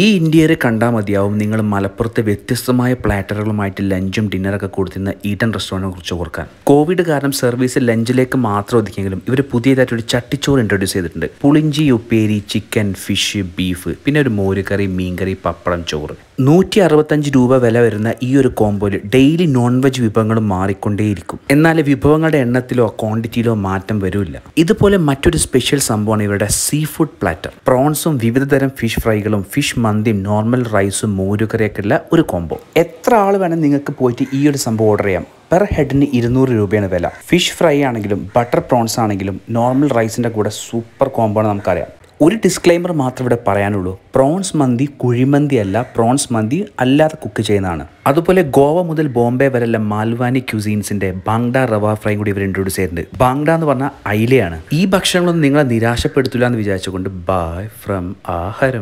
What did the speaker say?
ഈ ഇന്ത്യയിൽ കണ്ടാൽ മതിയാവും നിങ്ങൾ മലപ്പുറത്തെ വ്യത്യസ്തമായ പ്ലാറ്ററുകളുമായിട്ട് ലഞ്ചും ഡിന്നറൊക്കെ കൊടുത്തിരുന്ന ഈട്ടൻ റെസ്റ്റോറൻറ്റിനെ കുറിച്ച് ഓർക്കാൻ കോവിഡ് കാരണം സർവീസ് ലഞ്ചിലേക്ക് മാത്രം ഒതുക്കിയെങ്കിലും ഇവർ പുതിയതായിട്ട് ഒരു ചട്ടിച്ചോറ് ഇൻട്രൊഡ്യൂസ് ചെയ്തിട്ടുണ്ട് പുളിഞ്ചി ഉപ്പേരി ചിക്കൻ ഫിഷ് ബീഫ് പിന്നെ ഒരു മോരുകറി മീൻകറി പപ്പടം ചോറ് നൂറ്റി അറുപത്തഞ്ച് രൂപ വില വരുന്ന ഈ ഒരു കോമ്പോയിൽ ഡെയിലി നോൺ വെജ് വിഭവങ്ങൾ മാറിക്കൊണ്ടേയിരിക്കും എന്നാൽ വിഭവങ്ങളുടെ എണ്ണത്തിലോ ക്വാണ്ടിറ്റിയിലോ മാറ്റം വരില്ല ഇതുപോലെ മറ്റൊരു സ്പെഷ്യൽ സംഭവമാണ് ഇവരുടെ സീ ഫുഡ് പ്ലാറ്റർ പ്രോൺസും വിവിധതരം ഫിഷ് ഫ്രൈകളും ഫിഷ് മന്തിയും നോർമൽ റൈസും മോരുകറിയൊക്കെ ഉള്ള ഒരു കോംബോ എത്ര ആൾ വേണം നിങ്ങൾക്ക് പോയിട്ട് ഈ ഒരു സംഭവം ഓർഡർ ചെയ്യാം പെർ ഹെഡിന് ഇരുന്നൂറ് രൂപയാണ് വില ഫിഷ് ഫ്രൈ ആണെങ്കിലും ബട്ടർ പ്രോൺസ് ആണെങ്കിലും നോർമൽ റൈസിൻ്റെ കൂടെ സൂപ്പർ കോംബോ ആണ് നമുക്കറിയാം ഒരു ഡിസ്ക്ലൈമർ മാത്രം ഇവിടെ പറയാനുള്ളൂ പ്രോൺസ് മന്തി കുഴിമന്തി അല്ല പ്രോൺസ് മന്തി അല്ലാതെ കുക്ക് ചെയ്യുന്നതാണ് അതുപോലെ ഗോവ മുതൽ ബോംബെ വരെയുള്ള മാൽവാനി ക്യൂസീൻസിന്റെ ബാങ്ഡ റവ ഫ്രൈ കൂടി ഇവർ ഇൻട്രൊഡ്യൂസ് ചെയ്തിട്ടുണ്ട് ബാങ്ഡ എന്ന് പറഞ്ഞാൽ അയിലയാണ് ഈ ഭക്ഷണങ്ങളൊന്നും നിങ്ങളെ നിരാശപ്പെടുത്തില്ല എന്ന് വിചാരിച്ചുകൊണ്ട് ബൈ ഫ്രം ആഹാരം